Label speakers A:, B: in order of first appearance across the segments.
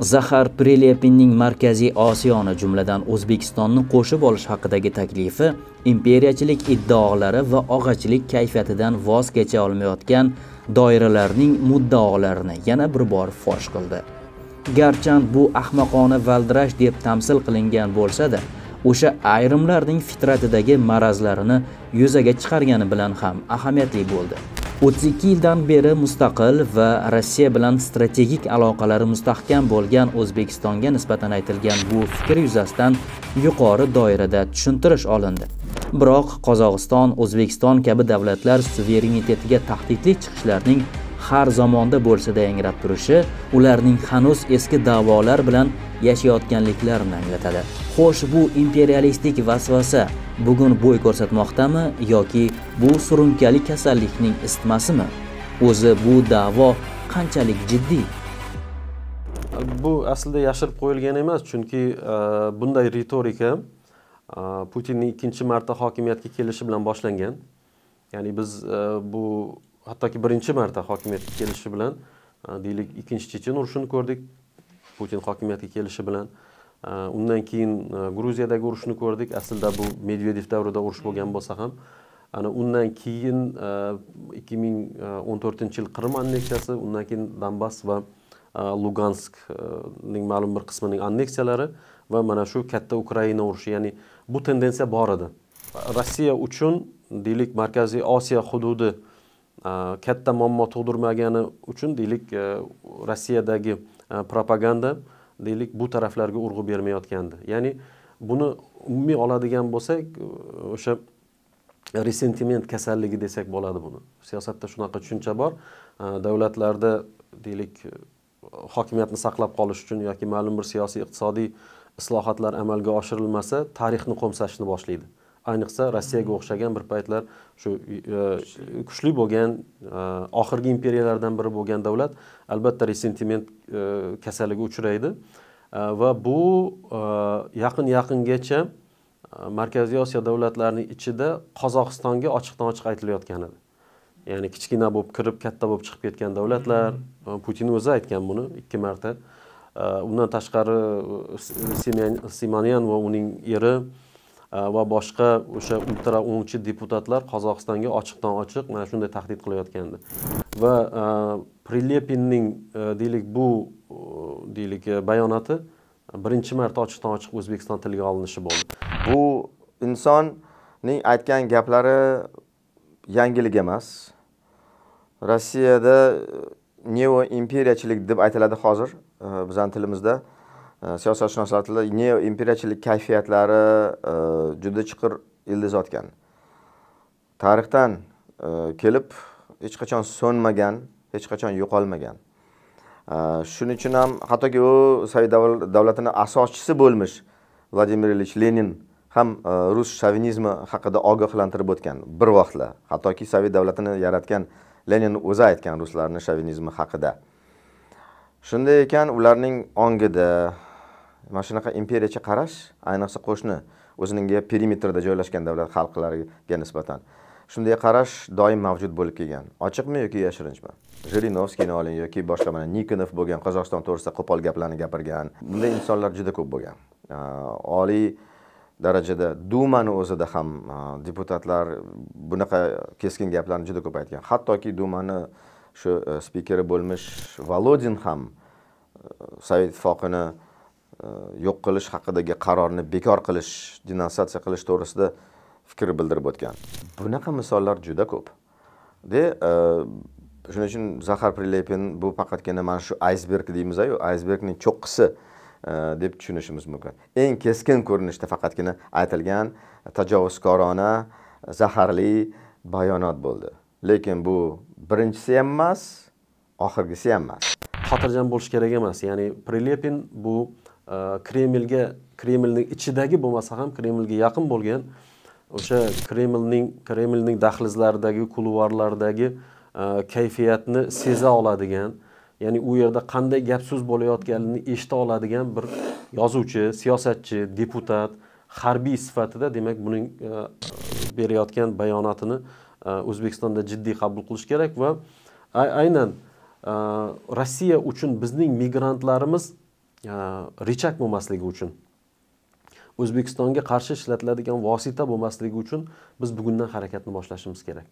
A: Zahar Prelepinning Markaziy Osiyoni, jumladan O'zbekistonni qo'shib olish haqidagi taklifi imperiyachilik iddaolari va og'achilik kayfiyatidan voz kecha olmayotgan doiralarning muddaolarini yana bir bor fosh qildi. Garchand bu ahmoqona valdirash deb tamsil qilingan bo'lsa-da, o'sha ayrimlarning fitratidagi marazlarini yuzaga chiqargani bilan ham ahamiyatli bo'ldi. 32 yildan beri mustaqil va Rossiya bilan strategik aloqalari mustahkam bo'lgan O'zbekistonga nisbatan aytilgan bu fikr yuzasidan yuqori doirada tushuntirish olindi. Biroq Qozog'iston, O'zbekiston kabi davlatlar suverenitetiga tahdidli chiqishlarning har zamonda bo'lsa-da yangrab turishi ularning hanuz eski da'volar bilan yashayotganliklarini anglatadi. Xo'sh, bu imperialistik vasvasa bugun bo'y ko'rsatmoqdami yoki bu surunkali kasallikning isitmasimi? O'zi bu da'vo qanchalik jiddiy?
B: Bu aslida yashirib qo'yilgan emas, chunki e, bunday retorika e, Putinning ikkinchi marta hokimiyatga kelishi bilan boshlangan. Ya'ni biz e, bu hattoki birinchi marta hokimiyatga kelishi bilan e, deylik ikkinchi chechen urushini ko'rdik putin hokimiyatga kelishi bilan e, undan keyin e, gruziyadagi urushni ko'rdik aslida bu medvedev davrida urush bo'lgan bo'lsa ham ana undan keyin ikki ming o'n to'rtinchi yil qirim anneksiyasi undan keyin donbass va luganskning ma'lum bir qismining anneksiyalari va mana shu katta ukraina urushi ya'ni bu tendensiya bor edi rossiya uchun deylik markaziy osiyo hududi katta muammo tug'dirmagani uchun deylik e, rossiyadagi e, propaganda deylik bu taraflarga urg'u bermayotgandi ya'ni buni umumiy oladigan bo'lsak e, o'sha resentiment kasalligi desak bo'ladi buni siyosatda shunaqa tushuncha bor davlatlarda deylik hokimiyatni saqlab qolish uchun yoki ma'lum bir siyosiy iqtisodiy islohotlar amalga oshirilmasa tarixni qo'msashni boshlaydi ayniqsa rossiyaga o'xshagan bir paytlar shu e, kuchli bo'lgan e, oxirgi imperiyalardan biri bo'lgan davlat albatta resentiment e, kasaliga uchraydi va bu yaqin yaqingacha markaziy osiyo davlatlarining ichida qozog'istonga ochiqdan ochiq aytilayotgan edi ya'ni kichkina bo'lib kirib katta bo'lib chiqib ketgan davlatlar hmm. putin o'zi aytgan buni ikki marta undan tashqari simonyan va uning eri va boshqa o'sha ultra o'ngchi deputatlar qozog'istonga ochiqdan ochiq mana shunday tahdid qilayotgandi va prilepinning deylik bu
C: deylik bayonoti birinchi marta ochiqdan ochiq o'zbekiston tiliga olinishi bo'ldi bu insonning aytgan gaplari yangilik emas rossiyada neo imperiyachilik deb aytiladi hozir bizani tilimizda Э, siyosatshunoslar tilida neoimperiyachilik kayfiyatlari e, juda chuqur ildiz otgan tarixdan e, kelib hech qachon so'nmagan hech qachon yo'qolmagan e, shuning uchun ham hattoki u sovet davlatini asoschisi bo'lmish vladimir ilyich lenin ham rus shovinizmi haqida ogohlantirib o'tgan bir vaqtlar hattoki sovet davlatini yaratgan lenin o'zi aytgan ruslarni shovinizmi haqida shunday ekan ularning ongida mana shunaqa imperiyachi qarash ayniqsa qo'shni o'zining perimetrida joylashgan davlat xalqlariga nisbatan shunday qarash doim mavjud bo'lib kelgan ochiqmi yoki yashirinchmi jirinovskiyni oling yoki boshqa mana nikonov bo'lgan qozog'iston to'g'risida qo'pol gaplarni gapirgan bunday insonlar juda ko'p bo'lgan oliy darajada dumani o'zida ham deputatlar bunaqa keskin gaplarni juda ko'p aytgan hattoki dumani shu e, spikeri bo'lmish volodin ham e, sovet ittifoqini Э, yo'q qilish haqidagi qarorni bekor qilish denonsatsiya qilish to'g'risida fikr bildirib o'tgan bunaqa misollar juda ko'p de e, shuning uchun zahar prilepin bu faqatgina mana shu aysberg deymiz-ku aysbergning cho'qqisi e, deb tushunishimiz mumkin eng keskin ko'rinishda faqatgina aytilgan tajovuzkorona zaharli bayonot bo'ldi lekin bu birinchisi ham emas oxirgisi ham emas xotirjam bo'lish kerak emas ya'ni
B: prilepin bu kremlga kremlning ichidagi bo'lmasa ham kremlga yaqin bo'lgan o'sha kremlning kremlning dahlizlaridagi kuluvarlardagi kayfiyatni seza oladigan ya'ni u yerda qanday gap so'z bo'layotganini eshita oladigan bir yozuvchi siyosatchi deputat harbiy sifatida demak buning berayotgan bayonotini o'zbekistonda jiddiy qabul qilish kerak va aynan rossiya uchun bizning migrantlarimiz richak bo'lmasligi uchun o'zbekistonga qarshi ishlatiladigan vosita bo'lmasligi uchun biz bugundan harakatni boshlashimiz kerak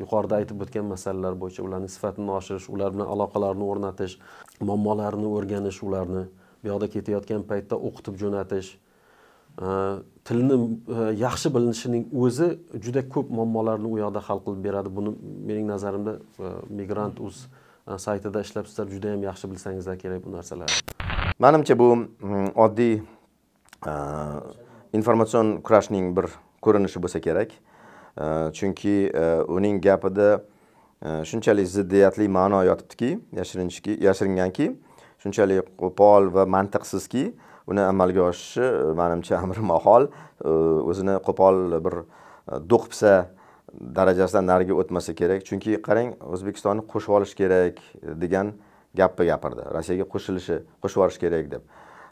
B: yuqorida aytib o'tgan masalalar bo'yicha ularning sifatini oshirish ular bilan aloqalarni o'rnatish muammolarini o'rganish ularni bu yoqda ketayotgan paytda o'qitib jo'natish e, tilni e, yaxshi bilinishining o'zi juda ko'p muammolarni u yoqda hal qilib beradi buni mening nazarimda e, migrant uz saytida ishlab sizlar juda yaxshi bilsangizlar kerak bu narsalarni
C: manimcha bu mm, oddiy informatsion kurashning bir ko'rinishi bo'lsa kerak chunki e, uning gapida e, shunchalik ziddiyatli ma'no yotibdiki yashirinishki yashiringanki shunchalik qo'pol va mantiqsizki uni amalga oshishi manimcha amri mahol e, o'zini qo'pol bir do'qpisa darajasidan nariga o'tmasa kerak chunki qarang o'zbekistonni qo'shib olish kerak degan gapni gapirdi rossiyaga qo'shilishi qo'shib yuborish kerak deb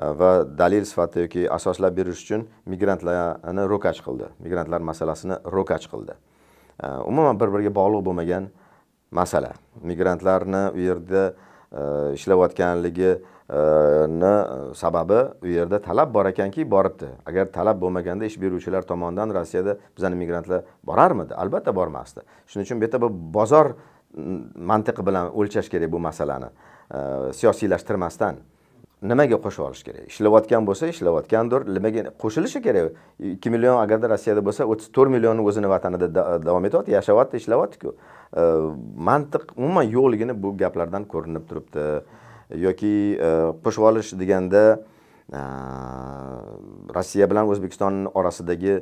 C: e, va dalil sifatida yoki asoslab berish uchun migrantlarni ro'kach qildi migrantlar masalasini ro'kach qildi e, umuman bir biriga bog'liq bo'lmagan masala migrantlarni u yerda e, ishlayotganligi ni sababi u yerda talab bor ekanki boribdi agar talab bo'lmaganda ish beruvchilar tomonidan rossiyada bizani migrantlar borarmidi albatta bormasdi shuning uchun bu yerda bu bozor mantiq bilan o'lchash kerak bu masalani e, siyosiylashtirmasdan nimaga qo'shib olish kerak ishlayotgan bo'lsa ishlayotgandir nimaga qo'shilishi kerak ikki million agarda rossiyada bo'lsa o'ttiz to'rt millioni o'zini vatanida davom etyapti yashayapti ishlayaptiku e, mantiq umuman yo'qligini bu gaplardan ko'rinib turibdi yoki e, qo'shib olish deganda rossiya bilan o'zbekiston orasidagi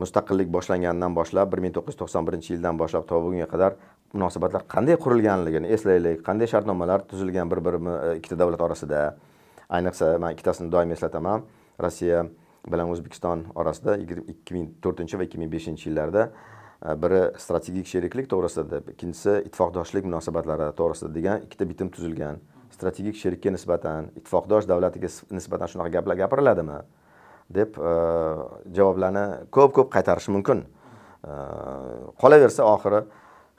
C: mustaqillik boshlanganidan boshlab bir ming to'qqiz yuz to'qson birinchi yildan boshlab to bugunga qadar munosabatlar qanday qurilganligini eslaylik qanday shartnomalar tuzilgan bir birini e, ikkita davlat orasida ayniqsa man ikkitasini doim eslataman rossiya bilan o'zbekiston orasida ikki ming to'rtinchi va ikki ming beshinchi yillarda e, biri strategik sheriklik to'g'risida deb ikkinchisi ittifoqdoshlik munosabatlari to'g'risida degan ikkita bitim tuzilgan strategik sherikka nisbatan ittifoqdosh davlatiga nisbatan shunaqa gaplar gapiriladimi deb e, javoblarni ko'p ko'p qaytarish mumkin qolaversa oxiri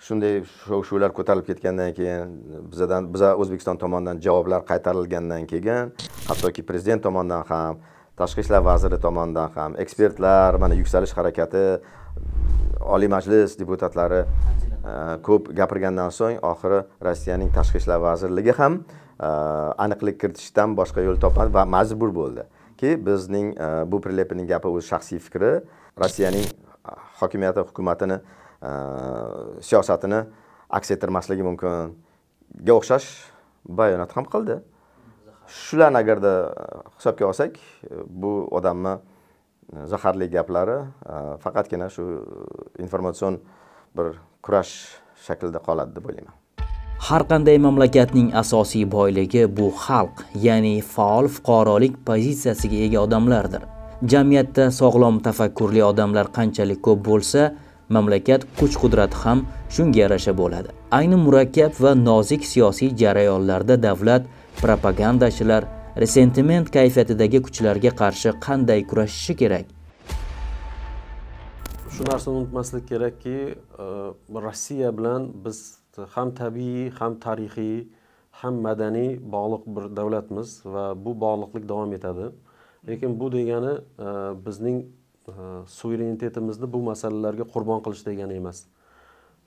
C: shunday shov ko'tarilib ketgandan keyin bizadan biza o'zbekiston tomonidan javoblar qaytarilgandan keyin hattoki prezident tomonidan ham tashqi ishlar vaziri tomonidan ham ekspertlar mana yuksalish harakati oliy majlis deputatlari e, ko'p gapirgandan so'ng oxiri rossiyaning tashqi ishlar vazirligi ham e, aniqlik kiritishdan boshqa yo'l topmadi va majbur bo'ldi ki bizning e, bu prilepinning gapi o'zi shaxsiy fikri rossiyaning hokimiyati hukumatini siyosatini э, aks ettirmasligi mumkinga o'xshash bayonot ham qildi shularni agarda e, hisobga olsak e, bu odamni e, zaharli gaplari faqatgina shu informatsion bir kurash shaklida qoladi deb o'ylayman
A: har qanday mamlakatning asosiy boyligi bu xalq ya'ni faol fuqarolik pozitsiyasiga ega odamlardir jamiyatda sog'lom tafakkurli odamlar qanchalik ko'p bo'lsa mamlakat kuch qudrati ham shunga yarasha bo'ladi ayni murakkab va nozik siyosiy jarayonlarda davlat propagandachilar resentiment kayfiyatidagi kuchlarga qarshi qanday kurashishi kerak
B: shu narsani unutmaslik kerakki e, rossiya bilan biz ham tabiiy ham tarixiy ham madaniy bog'liq bir davlatmiz va bu bog'liqlik davom etadi lekin bu degani e, bizning suverenitetimizni bu masalalarga qurbon qilish degani emas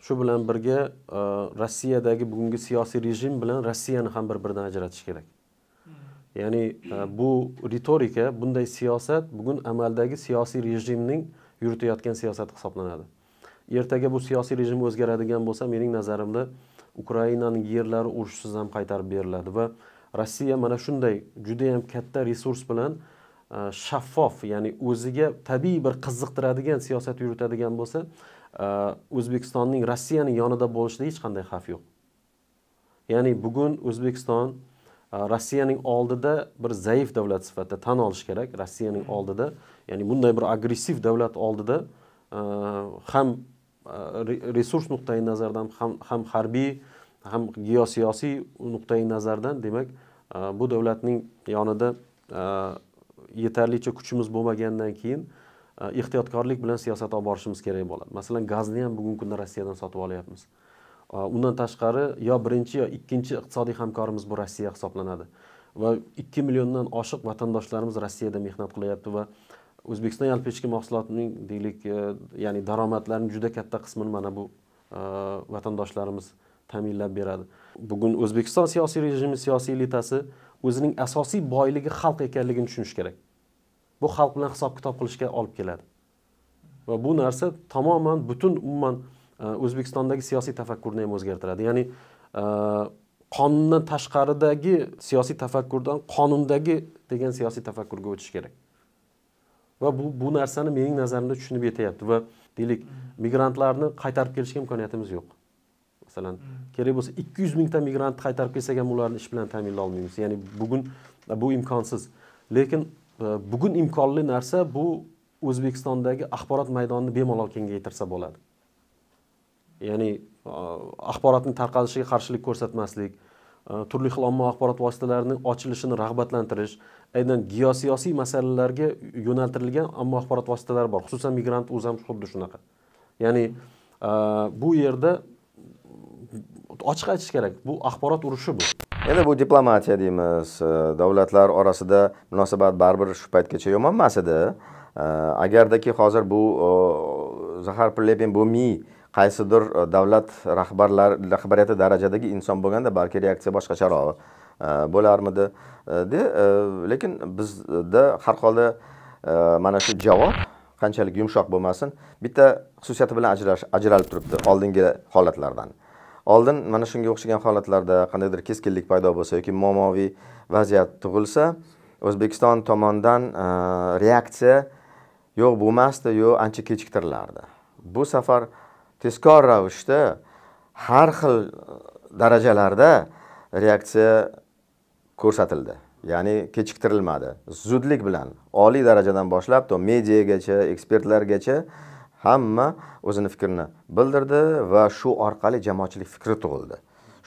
B: shu bilan birga e, rossiyadagi bugungi siyosiy rejim bilan rossiyani ham bir biridan ajratish kerak hmm. ya'ni e, bu ritorika bunday siyosat bugun amaldagi siyosiy rejimning yuritayotgan siyosati hisoblanadi ertaga bu siyosiy rejim o'zgaradigan bo'lsa mening nazarimda ukrainaning yerlari urushsiz ham qaytarib beriladi va rossiya mana shunday judayam katta resurs bilan E, shaffof ya'ni o'ziga tabiiy bir qiziqtiradigan siyosat yuritadigan bo'lsa e, o'zbekistonning rossiyani yonida bo'lishida hech qanday xavf yo'q ya'ni bugun o'zbekiston e, rossiyaning oldida bir zaif davlat sifatida tan olish kerak rossiyaning oldida ya'ni bunday bir agressiv davlat oldida ham resurs nuqtai nazaridan ham ham harbiy ham geosiyosiy nuqtai nazardan demak bu davlatning yonida yetarlicha kuchimiz bo'lmagandan keyin ehtiyotkorlik bilan siyosat olib borishimiz kerak bo'ladi masalan gazni ham bugungi kunda rossiyadan sotib olyapmiz e, undan tashqari yo birinchi yo ikkinchi iqtisodiy hamkorimiz bu rossiya hisoblanadi va ikki milliondan oshiq vatandoshlarimiz rossiyada mehnat qilyapti va o'zbekiston yalpi ichki mahsulotining deylik e, ya'ni daromadlarini juda katta qismini mana bu e, vatandoshlarimiz ta'minlab beradi bugun o'zbekiston siyosiy rejimi siyosiy elitasi o'zining asosiy boyligi xalq ekanligini tushunish kerak bu xalq bilan hisob kitob qilishga olib keladi va bu narsa tamoman butun umuman e, o'zbekistondagi siyosiy tafakkurni ham o'zgartiradi ya'ni e, qonundan tashqaridagi siyosiy tafakkurdan qonundagi degan siyosiy tafakkurga o'tish kerak va bu bu narsani mening nazarimda tushunib yetyapti va deylik migrantlarni qaytarib kelishga imkoniyatimiz yo'q masalan hmm. kerak bo'lsa ikki yuz mingta migrantni qaytarib kelsak ham ularni ish bilan ta'minlay olmaymiz ya'ni bugun e, bu imkonsiz lekin e, bugun imkonli narsa bu o'zbekistondagi axborot maydonini bemalol kengaytirsa bo'ladi ya'ni e, axborotni tarqalishiga qarshilik ko'rsatmaslik turli xil ommaviy axborot vositalarini ochilishini rag'batlantirish aynan geosiyosiy masalalarga yo'naltirilgan ommaviy axborot vositalari bor xususan migrant o'zi ham xuddi shunaqa ya'ni bu yerda ochiq aytish kerak bu axborot urushi bu
C: endi bu diplomatiya deymiz e, davlatlar orasida munosabat baribir shu paytgacha yomon emas edi e, agardaki hozir bu e, zahar prilepin bo'lmay qaysidir davlat rahbarlar rahbariyati darajadagi inson bo'lganda balki reaksiya boshqacharoq bo'larmidi de lekin bizda har holda mana shu javob qanchalik yumshoq bo'lmasin bitta xususiyati bilan ajralib turibdi oldingi holatlardan oldin mana shunga o'xshagan holatlarda qandaydir keskinlik paydo bo'lsa yoki muammoviy vaziyat tug'ilsa o'zbekiston tomonidan e, reaksiya yo'q bo'lmasdi yo ancha kechiktirilardi bu safar tezkor ravishda har xil darajalarda reaksiya ko'rsatildi ya'ni kechiktirilmadi zudlik bilan oliy darajadan boshlab to mediagacha ekspertlargacha hamma o'zini fikrini bildirdi va shu orqali jamoatchilik fikri tug'ildi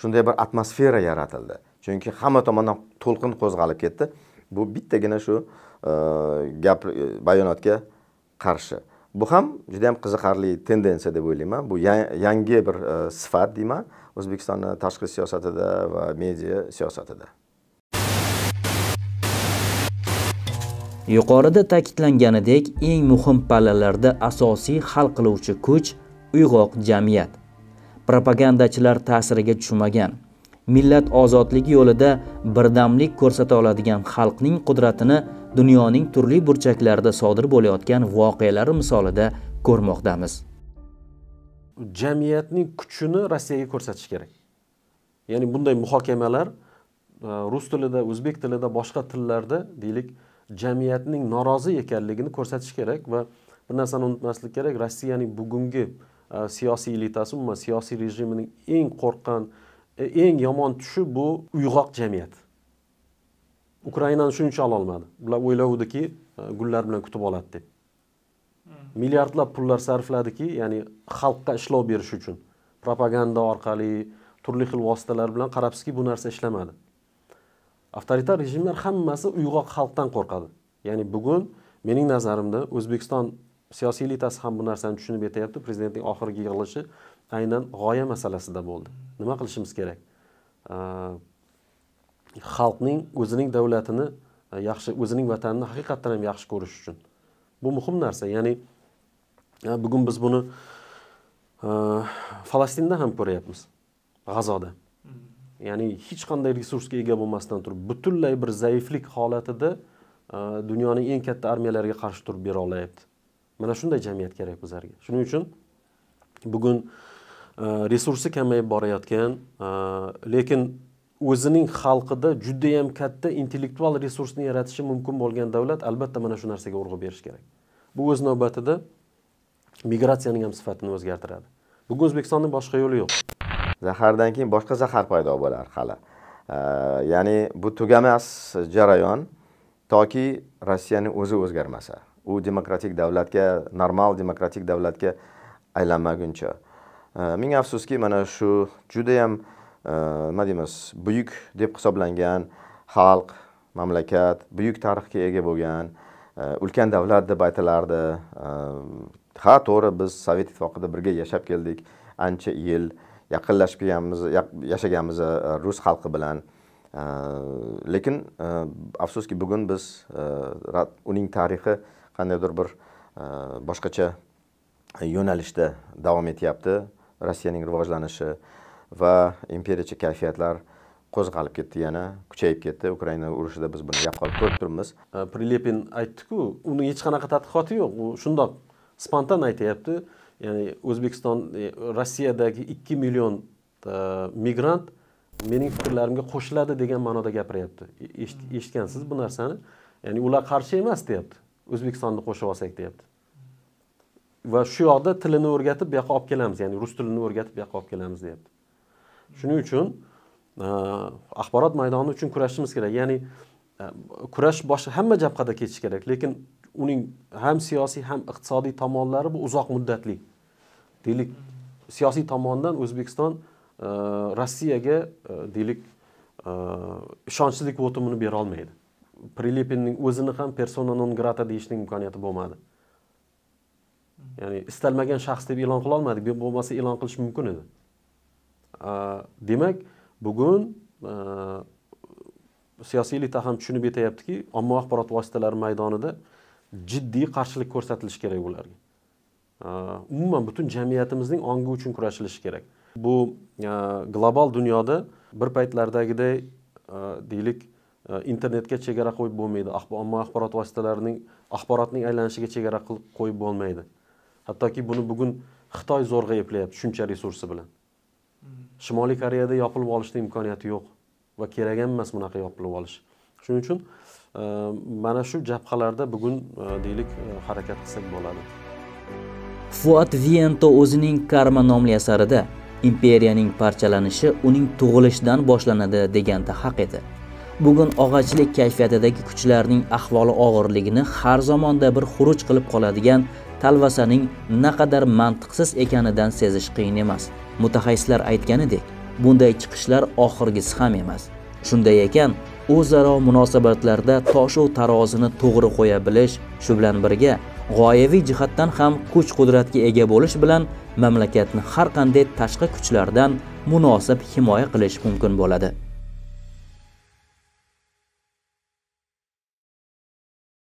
C: shunday bir atmosfera yaratildi chunki hamma tomondan to'lqin qo'zg'alib ketdi bu bittagina shu e, gap e, bayonotga qarshi bu ham juda yam qiziqarli tendensiya deb o'ylayman bu yangi bir e, sifat deyman o'zbekistonni tashqi siyosatida va media siyosatida
A: Yuqorida ta'kidlanganidek, eng muhim pallalarda asosiy hal qiluvchi kuch uyg'oq jamiyat. Propagandachilar ta'siriga tushmagan, millat ozodligi yo'lida birdamlik ko'rsata oladigan xalqning qudratini dunyoning turli burchaklarida sodir bo'layotgan voqealar misolida ko'rmoqdamiz.
B: Jamiyatning kuchini Rossiyaga ko'rsatish kerak. Ya'ni bunday muhokamalar e, rus tilida, o'zbek tilida, boshqa tillarda deylik, jamiyatning norozi ekanligini ko'rsatish kerak va bir narsani unutmaslik kerak rossiyaning bugungi e, siyosiy elitasi umuman siyosiy rejimining eng qo'rqqan e, eng yomon tushi bu uyg'oq jamiyat ukrainani shuning uchun ololmadi bular o'ylovdiki e, gullar bilan kutib oladi deb hmm. milliardlab pullar sarfladiki ya'ni xalqqa ishlov berish uchun propaganda orqali turli xil vositalar bilan qarabsizki bu narsa ishlamadi avtoritar rejimlar hammasi uyg'oq xalqdan qo'rqadi ya'ni bugun mening nazarimda o'zbekiston siyosiy elitasi ham bu narsani tushunib yetyapti prezidentning oxirgi yig'ilishi aynan g'oya masalasida bo'ldi nima qilishimiz kerak xalqning o'zining davlatini e, yaxshi o'zining vatanini haqiqatdan ham yaxshi ko'rish uchun bu muhim narsa ya'ni e, bugun biz buni e, falastinda ham ko'ryapmiz g'azoda ya'ni hech qanday resursga ega bo'lmasdan turib butunlay bir zaiflik holatida e, dunyoning eng katta armiyalariga qarshi turib bera olyapti mana shunday jamiyat kerak bizlarga shuning uchun bugun e, resursi kamayib borayotgan e, lekin o'zining xalqida judayam katta intellektual resursni yaratishi mumkin bo'lgan davlat albatta mana shu narsaga urg'u berish kerak bu o'z navbatida
C: migratsiyaning ham sifatini o'zgartiradi bugun o'zbekistonda boshqa yo'li yo'q zahardan keyin boshqa zahar paydo bo'lar hali ya'ni bu tugamas jarayon toki rossiyani o'zi o'zgarmasa u demokratik davlatga normal demokratik davlatga aylanmaguncha ming afsuski mana shu judayam nima deymiz buyuk deb hisoblangan xalq mamlakat buyuk tarixga ega bo'lgan e, ulkan davlat deb aytilardi ha to'g'ri biz sovet ittifoqida birga yashab keldik ancha yil yaqinlashib kelganmiz yashaganmiz uh, uh, rus xalqi bilan uh, lekin afsuski bugun biz uning tarixi qandaydir bir boshqacha yo'nalishda davom etyapti rossiyaning rivojlanishi va imperiyachi kayfiyatlar qo'zg'alib ketdi yana kuchayib ketdi ukraina urushida biz buni yaqqol ko'rib turibmiz
B: prilepin aytdiku uni hech qanaqa tadqiqoti yo'q u shundoq spontan aytyapti ya'ni o'zbekiston e, rossiyadagi ikki million e, migrant mening fikrlarimga qo'shiladi degan ma'noda gapiryapti e, eshitgansiz bu narsani ya'ni ular qarshi emas deyapti o'zbekistonni qo'shib olsak deyapti va shu yoqda tilini o'rgatib bu yoqqa olib kelamiz ya'ni rus tilini o'rgatib bu yoqqa olib kelamiz deyapti shuning uchun axborot maydoni uchun kurashishimiz kerak ya'ni kurash boshqa hamma jabhada ketishi kerak lekin uning ham siyosiy ham iqtisodiy tomonlari bu uzoq muddatli deylik siyosiy tomondan o'zbekiston e, rossiyaga e, deylik e, ishonchsizlik votumini berolmaydi prilepinning o'zini ham persona non grata deyishning imkoniyati bo'lmadi ya'ni istalmagan shaxs deb e'lon olmadik bo'lmasa e'lon qilish mumkin edi demak bugun siyosiy elita ham tushunib yetyaptiki ommaviy axborot vositalari maydonida jiddiy qarshilik ko'rsatilishi kerak ularga umuman butun jamiyatimizning ongi uchun kurashilishi kerak bu global dunyoda bir paytlardagiday deylik internetga chegara qo'yib bo'lmaydi ommaviy axborot vositalarining axborotning aylanishiga chegara qo'yib bo'lmaydi hattoki buni bugun xitoy zo'rg'a eplayapti shuncha resursi bilan shimoliy koreyada yopilib olishni imkoniyati yo'q va kerak ham emas bunaqa yopilib olish shuning uchun Ehm, mana shu jabhalarda bugun e, deylik e, harakat qilsak bo'ladi
A: fuat viento o'zining karma nomli asarida imperiyaning parchalanishi uning tug'ilishidan boshlanadi deganda haq edi bugun og'achlik kayfiyatidagi kuchlarning ahvoli og'irligini har zamonda bir xuruj qilib qoladigan talvasaning naqadar mantiqsiz ekanidan sezish qiyin emas mutaxassislar aytganidek bunday chiqishlar oxirgisi ham emas shunday ekan o'zaro munosabatlarda toshu tarozini to'g'ri qo'ya bilish shu bilan birga g'oyaviy jihatdan ham kuch qudratga ega bo'lish bilan mamlakatni har qanday tashqi kuchlardan munosib himoya qilish mumkin bo'ladi